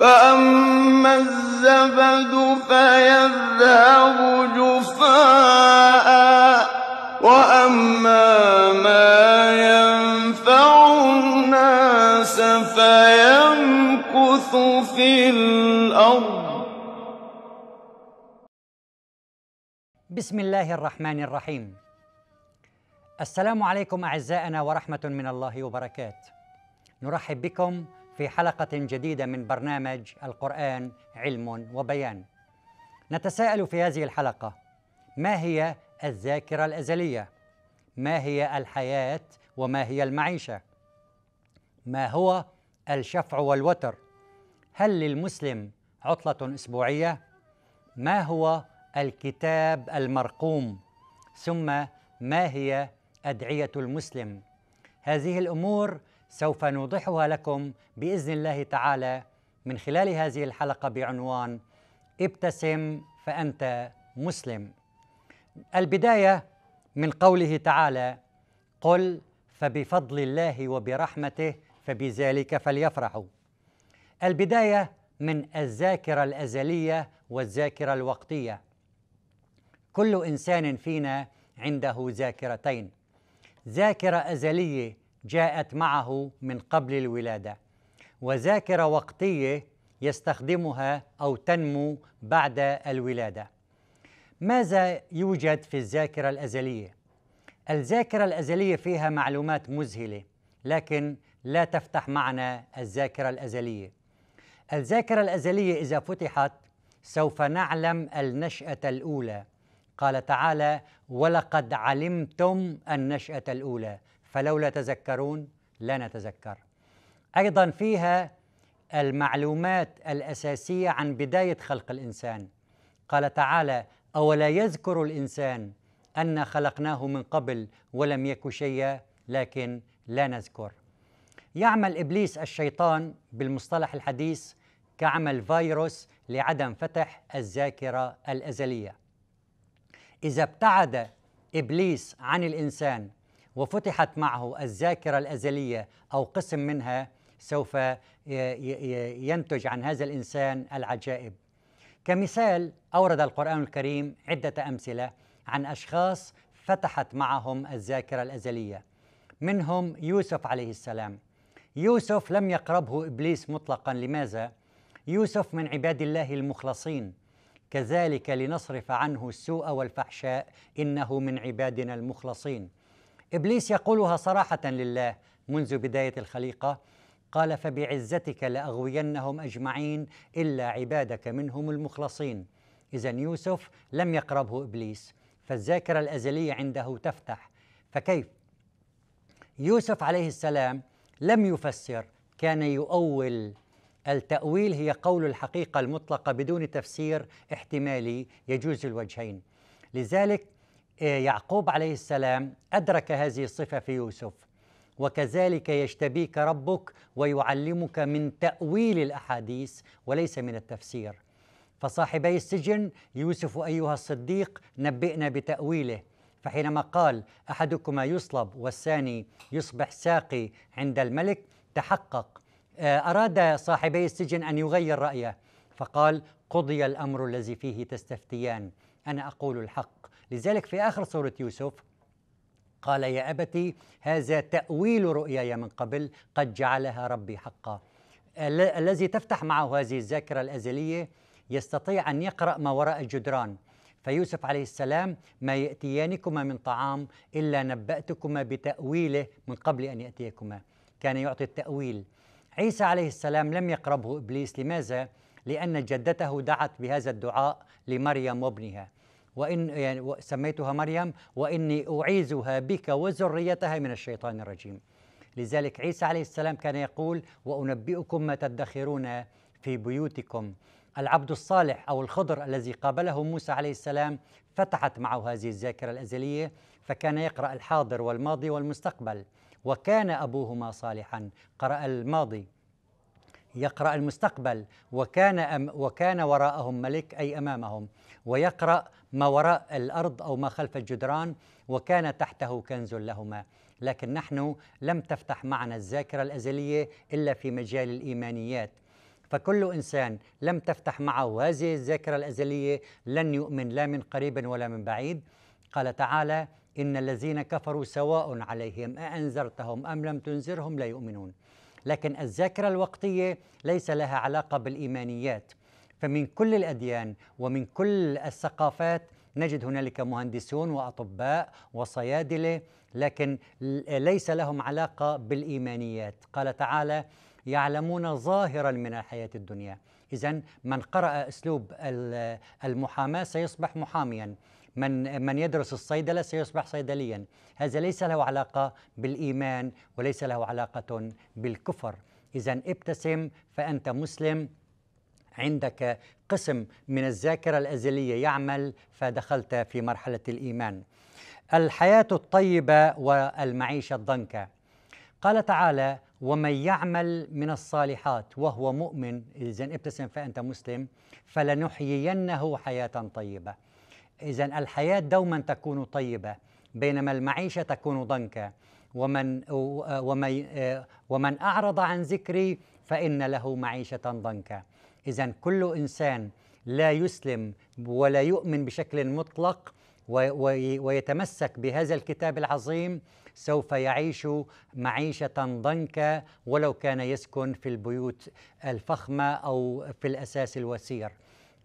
فأما الزبد فيذهب جفاء وأما ما ينفع الناس فيمكث في الأرض بسم الله الرحمن الرحيم السلام عليكم أعزائنا ورحمة من الله وبركاته نرحب بكم في حلقة جديدة من برنامج القرآن علم وبيان. نتساءل في هذه الحلقة: ما هي الذاكرة الأزلية؟ ما هي الحياة وما هي المعيشة؟ ما هو الشفع والوتر؟ هل للمسلم عطلة أسبوعية؟ ما هو الكتاب المرقوم؟ ثم ما هي أدعية المسلم؟ هذه الأمور سوف نوضحها لكم باذن الله تعالى من خلال هذه الحلقه بعنوان ابتسم فانت مسلم. البدايه من قوله تعالى: قل فبفضل الله وبرحمته فبذلك فليفرحوا. البدايه من الذاكره الازليه والذاكره الوقتيه. كل انسان فينا عنده ذاكرتين. ذاكره ازليه جاءت معه من قبل الولاده وذاكره وقتيه يستخدمها او تنمو بعد الولاده ماذا يوجد في الذاكره الازليه الذاكره الازليه فيها معلومات مذهله لكن لا تفتح معنا الذاكره الازليه الذاكره الازليه اذا فتحت سوف نعلم النشاه الاولى قال تعالى ولقد علمتم النشاه الاولى فلولا تذكرون لا نتذكر ايضا فيها المعلومات الاساسيه عن بدايه خلق الانسان قال تعالى اولا يذكر الانسان أن خلقناه من قبل ولم يك شيئا لكن لا نذكر يعمل إبليس الشيطان بالمصطلح الحديث كعمل فيروس لعدم فتح الذاكرة الأزلية إذا ابتعد إبليس عن الإنسان وفتحت معه الذاكرة الأزلية أو قسم منها سوف ينتج عن هذا الإنسان العجائب كمثال أورد القرآن الكريم عدة أمثلة عن أشخاص فتحت معهم الذاكرة الأزلية منهم يوسف عليه السلام يوسف لم يقربه إبليس مطلقا لماذا؟ يوسف من عباد الله المخلصين كذلك لنصرف عنه السوء والفحشاء إنه من عبادنا المخلصين ابليس يقولها صراحه لله منذ بدايه الخليقه قال فبعزتك لاغوينهم اجمعين الا عبادك منهم المخلصين اذا يوسف لم يقربه ابليس فالذاكره الازليه عنده تفتح فكيف يوسف عليه السلام لم يفسر كان يؤول التأويل هي قول الحقيقة المطلقة بدون تفسير احتمالي يجوز الوجهين لذلك يعقوب عليه السلام أدرك هذه الصفة في يوسف وكذلك يجتبيك ربك ويعلمك من تأويل الأحاديث وليس من التفسير فصاحبي السجن يوسف أيها الصديق نبئنا بتأويله فحينما قال أحدكما يصلب والثاني يصبح ساقي عند الملك تحقق آه، أراد صاحبي السجن أن يغير رأيه فقال قضي الأمر الذي فيه تستفتيان أنا أقول الحق لذلك في آخر سورة يوسف قال يا أبتي هذا تأويل رؤياي من قبل قد جعلها ربي حقا الذي تفتح معه هذه الذاكرة الأزلية يستطيع أن يقرأ ما وراء الجدران فيوسف عليه السلام ما يأتيانكما من طعام إلا نبأتكما بتأويله من قبل أن يأتيكما كان يعطي التأويل عيسى عليه السلام لم يقربه إبليس لماذا؟ لأن جدته دعت بهذا الدعاء لمريم وابنها وإن يعني سميتها مريم وإني أعيذها بك وذريتها من الشيطان الرجيم لذلك عيسى عليه السلام كان يقول وأنبئكم ما تدخرون في بيوتكم العبد الصالح أو الخضر الذي قابله موسى عليه السلام فتحت معه هذه الذاكرة الأزلية فكان يقرأ الحاضر والماضي والمستقبل وكان أبوهما صالحا قرأ الماضي يقرأ المستقبل وكان أم وكان وراءهم ملك أي أمامهم ويقرأ ما وراء الأرض أو ما خلف الجدران وكان تحته كنز لهما لكن نحن لم تفتح معنا الذاكرة الأزلية إلا في مجال الإيمانيات فكل انسان لم تفتح معه هذه الذاكره الازليه لن يؤمن لا من قريب ولا من بعيد قال تعالى ان الذين كفروا سواء عليهم اانذرتهم ام لم تنذرهم لا يؤمنون لكن الذاكره الوقتيه ليس لها علاقه بالايمانيات فمن كل الاديان ومن كل الثقافات نجد هنالك مهندسون واطباء وصيادله لكن ليس لهم علاقه بالايمانيات قال تعالى يعلمون ظاهرا من الحياه الدنيا اذا من قرا اسلوب المحاماه سيصبح محاميا من من يدرس الصيدله سيصبح صيدليا هذا ليس له علاقه بالايمان وليس له علاقه بالكفر اذا ابتسم فانت مسلم عندك قسم من الذاكرة الأزلية يعمل فدخلت في مرحلة الإيمان الحياة الطيبة والمعيشة الضنكة قال تعالى ومن يعمل من الصالحات وهو مؤمن إذا ابتسم فأنت مسلم فلنحيينه حياة طيبة إذا الحياة دوما تكون طيبة بينما المعيشة تكون ضنكا ومن ومن ومن أعرض عن ذكري فإن له معيشة ضنكا إذا كل إنسان لا يسلم ولا يؤمن بشكل مطلق ويتمسك بهذا الكتاب العظيم سوف يعيش معيشة ضنكة ولو كان يسكن في البيوت الفخمة أو في الأساس الوسير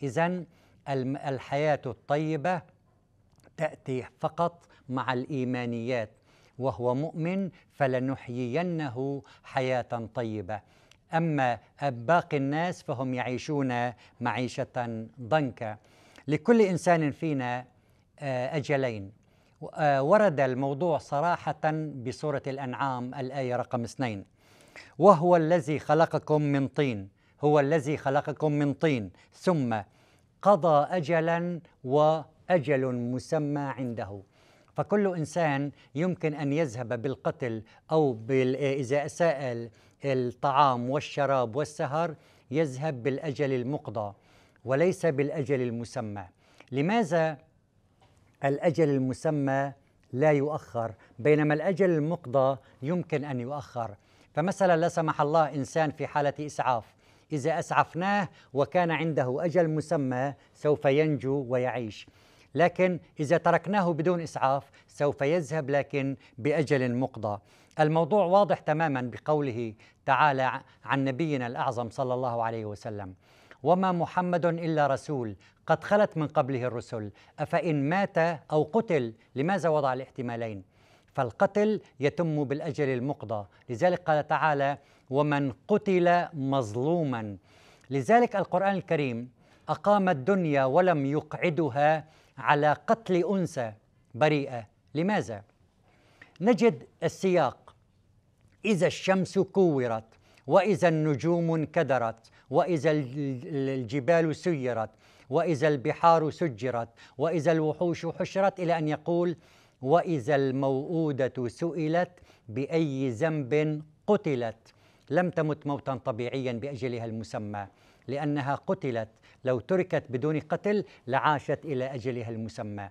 إذا الحياة الطيبة تأتي فقط مع الإيمانيات وهو مؤمن فلنحيينه حياة طيبة أما باقي الناس فهم يعيشون معيشة ضنكا لكل إنسان فينا آه، أجلين آه، ورد الموضوع صراحة بسورة الأنعام الآية رقم اثنين وهو الذي خلقكم من طين هو الذي خلقكم من طين ثم قضى أجلا وأجل مسمى عنده فكل إنسان يمكن أن يذهب بالقتل أو إذا أساء الطعام والشراب والسهر يذهب بالأجل المقضى وليس بالأجل المسمى لماذا الأجل المسمى لا يؤخر بينما الأجل المقضى يمكن أن يؤخر فمثلا لا سمح الله إنسان في حالة إسعاف إذا أسعفناه وكان عنده أجل مسمى سوف ينجو ويعيش لكن إذا تركناه بدون إسعاف سوف يذهب لكن بأجل مقضى الموضوع واضح تماما بقوله تعالى عن نبينا الاعظم صلى الله عليه وسلم وما محمد الا رسول قد خلت من قبله الرسل افان مات او قتل لماذا وضع الاحتمالين فالقتل يتم بالاجل المقضى لذلك قال تعالى ومن قتل مظلوما لذلك القران الكريم اقام الدنيا ولم يقعدها على قتل انثى بريئه لماذا نجد السياق إذا الشمس كورت وإذا النجوم انكدرت وإذا الجبال سيرت وإذا البحار سجرت وإذا الوحوش حشرت إلى أن يقول وإذا الموءودة سئلت بأي ذنب قتلت لم تمت موتا طبيعيا بأجلها المسمى لأنها قتلت لو تركت بدون قتل لعاشت إلى أجلها المسمى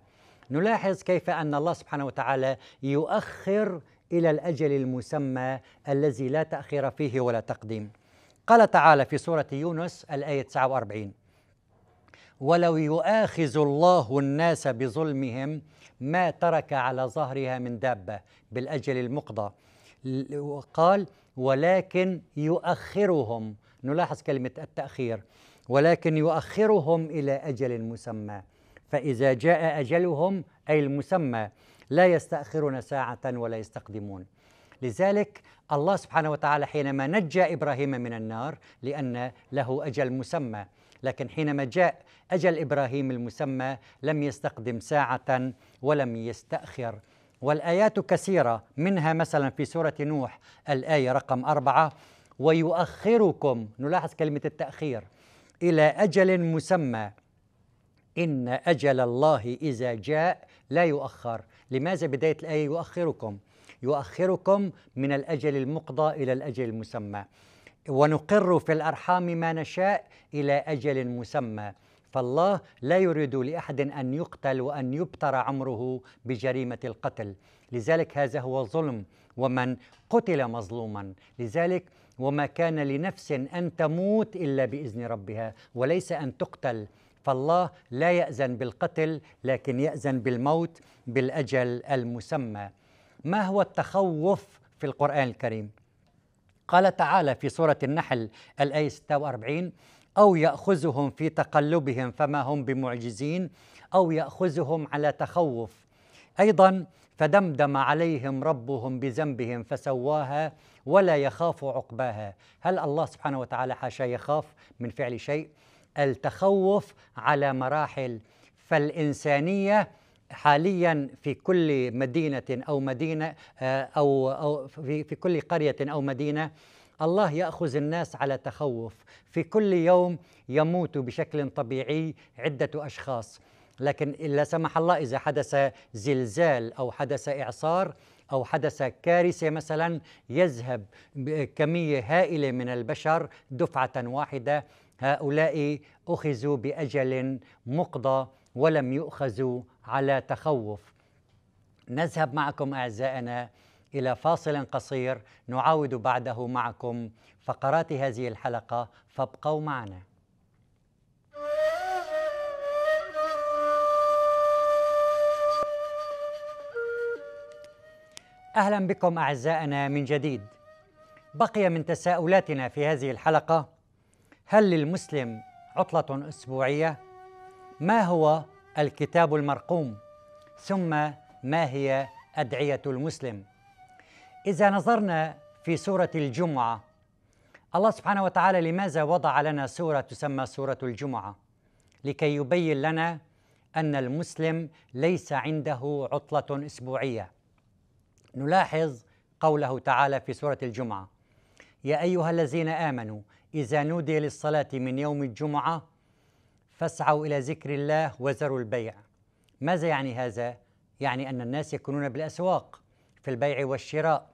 نلاحظ كيف أن الله سبحانه وتعالى يؤخر إلى الأجل المسمى الذي لا تأخير فيه ولا تقديم قال تعالى في سورة يونس الآية 49 ولو يؤاخذ الله الناس بظلمهم ما ترك على ظهرها من دابة بالأجل المقضى قال ولكن يؤخرهم نلاحظ كلمة التأخير ولكن يؤخرهم إلى أجل مسمى فإذا جاء أجلهم أي المسمى لا يستأخرون ساعة ولا يستقدمون لذلك الله سبحانه وتعالى حينما نجى إبراهيم من النار لأن له أجل مسمى لكن حينما جاء أجل إبراهيم المسمى لم يستقدم ساعة ولم يستأخر والآيات كثيرة منها مثلا في سورة نوح الآية رقم أربعة ويؤخركم نلاحظ كلمة التأخير إلى أجل مسمى إن أجل الله إذا جاء لا يؤخر لماذا بداية الآية يؤخركم يؤخركم من الأجل المقضى إلى الأجل المسمى ونقر في الأرحام ما نشاء إلى أجل مسمى فالله لا يريد لأحد أن يقتل وأن يبتر عمره بجريمة القتل لذلك هذا هو ظلم ومن قتل مظلوما لذلك وما كان لنفس أن تموت إلا بإذن ربها وليس أن تقتل فالله لا يأذن بالقتل لكن يأذن بالموت بالأجل المسمى ما هو التخوف في القرآن الكريم؟ قال تعالى في سورة النحل الآية 46 أو يأخذهم في تقلبهم فما هم بمعجزين أو يأخذهم على تخوف أيضا فدمدم عليهم ربهم بذنبهم فسواها ولا يخاف عقباها هل الله سبحانه وتعالى حاشا يخاف من فعل شيء التخوف على مراحل فالإنسانية حاليا في كل مدينة أو مدينة آه، أو, أو في, في كل قرية أو مدينة الله ياخذ الناس على تخوف في كل يوم يموت بشكل طبيعي عده اشخاص لكن لا سمح الله اذا حدث زلزال او حدث اعصار او حدث كارثه مثلا يذهب كميه هائله من البشر دفعه واحده هؤلاء أخذوا بأجل مقضى ولم يؤخذوا على تخوف نذهب معكم أعزائنا إلى فاصل قصير نعاود بعده معكم فقرات هذه الحلقة فابقوا معنا أهلا بكم أعزائنا من جديد بقي من تساؤلاتنا في هذه الحلقة هل للمسلم عطلة أسبوعية؟ ما هو الكتاب المرقوم؟ ثم ما هي أدعية المسلم؟ إذا نظرنا في سورة الجمعة الله سبحانه وتعالى لماذا وضع لنا سورة تسمى سورة الجمعة؟ لكي يبين لنا أن المسلم ليس عنده عطلة أسبوعية نلاحظ قوله تعالى في سورة الجمعة يا أيها الذين آمنوا إذا نودي للصلاة من يوم الجمعة فاسعوا إلى ذكر الله وذروا البيع ماذا يعني هذا؟ يعني أن الناس يكونون بالأسواق في البيع والشراء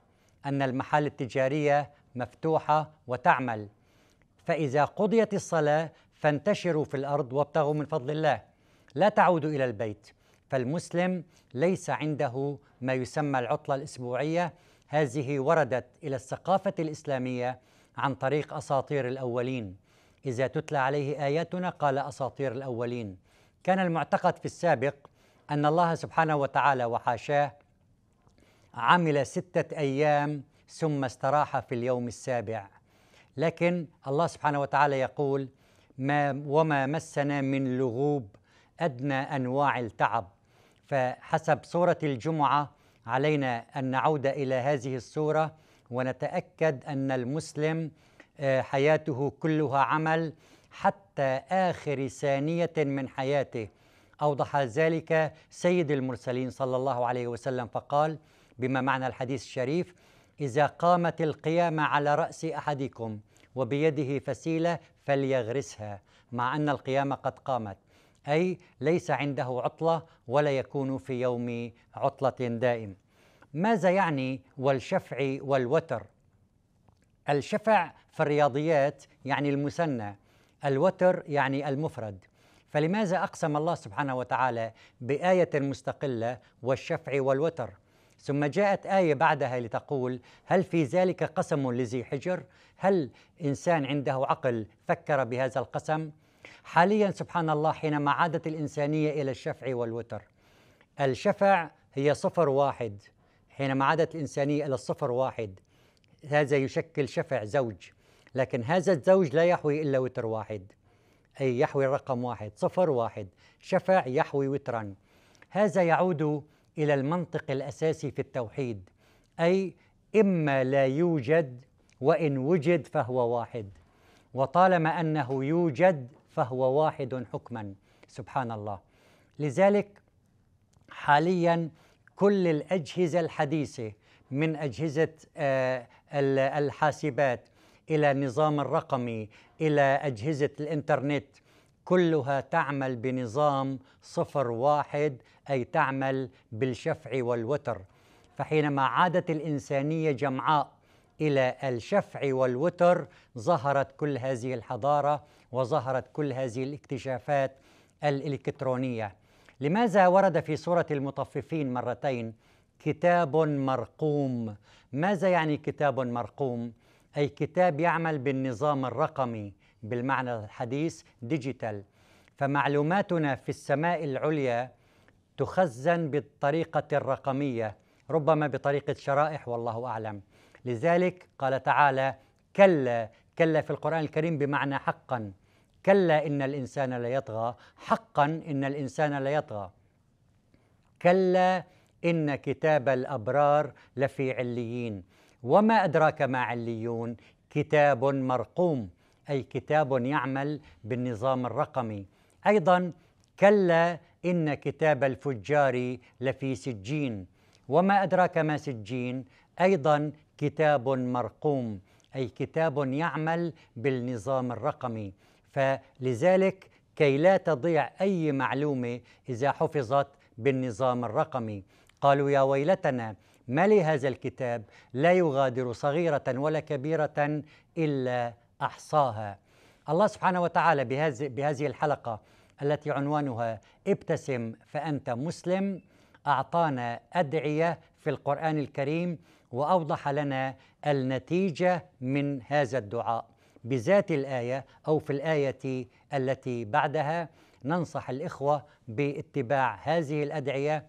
أن المحال التجارية مفتوحة وتعمل فإذا قضيت الصلاة فانتشروا في الأرض وابتغوا من فضل الله لا تعودوا إلى البيت فالمسلم ليس عنده ما يسمى العطلة الأسبوعية هذه وردت إلى الثقافة الإسلامية عن طريق اساطير الاولين اذا تتلى عليه اياتنا قال اساطير الاولين كان المعتقد في السابق ان الله سبحانه وتعالى وحاشاه عمل سته ايام ثم استراح في اليوم السابع لكن الله سبحانه وتعالى يقول ما وما مسنا من لغوب ادنى انواع التعب فحسب سوره الجمعه علينا ان نعود الى هذه السوره ونتاكد ان المسلم آه، حياته كلها عمل حتى اخر ثانيه من حياته اوضح ذلك سيد المرسلين صلى الله عليه وسلم فقال بما معنى الحديث الشريف اذا قامت القيامه على راس احدكم وبيده فسيله فليغرسها مع ان القيامه قد قامت اي ليس عنده عطله ولا يكون في يوم عطله دائم ماذا يعني والشفع والوتر؟ الشفع في الرياضيات يعني المثنى، الوتر يعني المفرد. فلماذا أقسم الله سبحانه وتعالى بآية مستقلة والشفع والوتر؟ ثم جاءت آية بعدها لتقول: هل في ذلك قسم لذي حجر؟ هل إنسان عنده عقل فكر بهذا القسم؟ حاليا سبحان الله حينما عادت الإنسانية إلى الشفع والوتر الشفع هي صفر واحد حينما عادت الإنسانية إلى الصفر واحد هذا يشكل شفع زوج لكن هذا الزوج لا يحوي إلا وتر واحد أي يحوي الرقم واحد صفر واحد شفع يحوي وترا هذا يعود إلى المنطق الأساسي في التوحيد أي إما لا يوجد وإن وجد فهو واحد وطالما أنه يوجد فهو واحد حكما سبحان الله لذلك حاليا كل الأجهزة الحديثة من أجهزة آه، الحاسبات إلى النظام الرقمي إلى أجهزة الإنترنت كلها تعمل بنظام صفر واحد أي تعمل بالشفع والوتر فحينما عادت الإنسانية جمعاء إلى الشفع والوتر ظهرت كل هذه الحضارة وظهرت كل هذه الاكتشافات الإلكترونية لماذا ورد في سورة المطففين مرتين كتاب مرقوم ماذا يعني كتاب مرقوم أي كتاب يعمل بالنظام الرقمي بالمعنى الحديث ديجيتال فمعلوماتنا في السماء العليا تخزن بالطريقة الرقمية ربما بطريقة شرائح والله أعلم لذلك قال تعالى كلا كلا في القرآن الكريم بمعنى حقا كلا إن الإنسان ليطغى حقا إن الإنسان ليطغى كلا إن كتاب الأبرار لفي عليين وما أدراك ما عليون كتاب مرقوم أي كتاب يعمل بالنظام الرقمي أيضا كلا إن كتاب الفجار لفي سجين وما أدراك ما سجين أيضا كتاب مرقوم أي كتاب يعمل بالنظام الرقمي فلذلك كي لا تضيع أي معلومة إذا حفظت بالنظام الرقمي قالوا يا ويلتنا ما لهذا الكتاب لا يغادر صغيرة ولا كبيرة إلا أحصاها الله سبحانه وتعالى بهذه الحلقة التي عنوانها ابتسم فأنت مسلم أعطانا أدعية في القرآن الكريم وأوضح لنا النتيجة من هذا الدعاء بذات الايه او في الايه التي بعدها ننصح الاخوه باتباع هذه الادعيه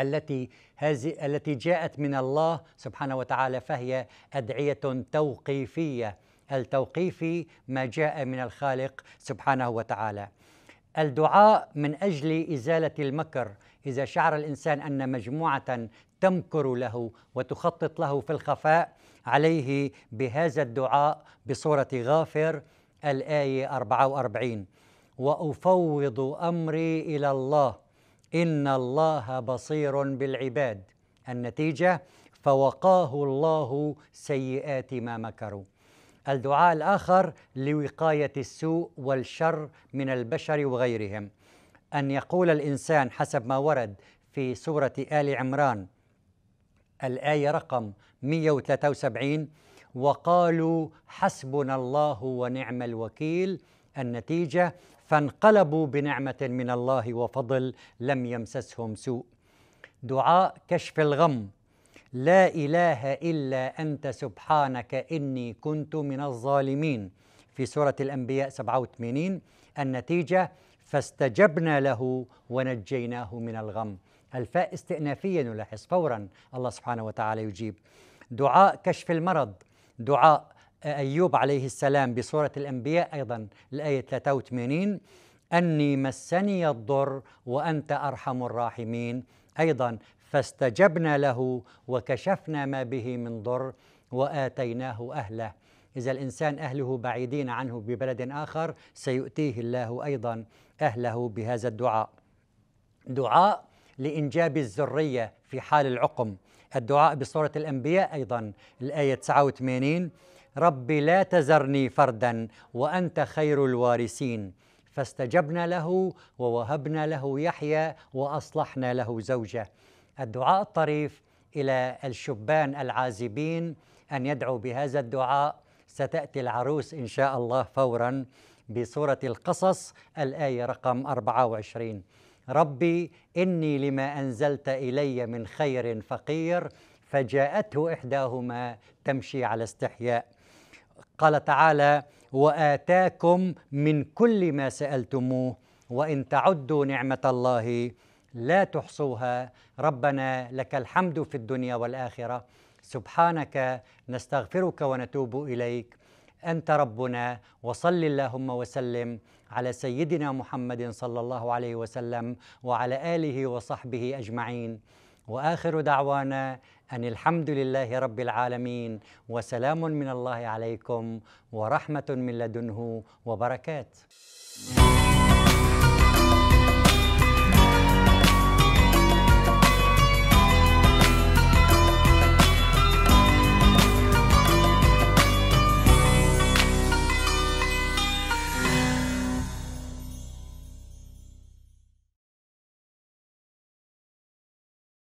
التي هذه التي جاءت من الله سبحانه وتعالى فهي ادعيه توقيفيه التوقيفي ما جاء من الخالق سبحانه وتعالى الدعاء من اجل ازاله المكر اذا شعر الانسان ان مجموعه تمكر له وتخطط له في الخفاء عليه بهذا الدعاء بصورة غافر الآية 44 وأفوض أمري إلى الله إن الله بصير بالعباد النتيجة فوقاه الله سيئات ما مكروا الدعاء الآخر لوقاية السوء والشر من البشر وغيرهم أن يقول الإنسان حسب ما ورد في سورة آل عمران الآية رقم 173 وقالوا حسبنا الله ونعم الوكيل النتيجه فانقلبوا بنعمه من الله وفضل لم يمسسهم سوء دعاء كشف الغم لا اله الا انت سبحانك اني كنت من الظالمين في سوره الانبياء 87 النتيجه فاستجبنا له ونجيناه من الغم الفاء استئنافيه نلاحظ فورا الله سبحانه وتعالى يجيب دعاء كشف المرض دعاء أيوب عليه السلام بسورة الأنبياء أيضا الآية 83 أني مسني الضر وأنت أرحم الراحمين أيضا فاستجبنا له وكشفنا ما به من ضر وآتيناه أهله إذا الإنسان أهله بعيدين عنه ببلد آخر سيؤتيه الله أيضا أهله بهذا الدعاء دعاء لإنجاب الذرية في حال العقم الدعاء بسورة الأنبياء أيضا الآية 89 ربي لا تذرني فردا وأنت خير الوارثين فاستجبنا له ووهبنا له يحيى وأصلحنا له زوجة الدعاء الطريف إلى الشبان العازبين أن يدعوا بهذا الدعاء ستأتي العروس إن شاء الله فورا بسورة القصص الآية رقم 24 ربي إني لما أنزلت إلي من خير فقير فجاءته إحداهما تمشي على استحياء قال تعالى وآتاكم من كل ما سألتموه وإن تعدوا نعمة الله لا تحصوها ربنا لك الحمد في الدنيا والآخرة سبحانك نستغفرك ونتوب إليك انت ربنا وصل اللهم وسلم على سيدنا محمد صلى الله عليه وسلم وعلى اله وصحبه اجمعين واخر دعوانا ان الحمد لله رب العالمين وسلام من الله عليكم ورحمه من لدنه وبركات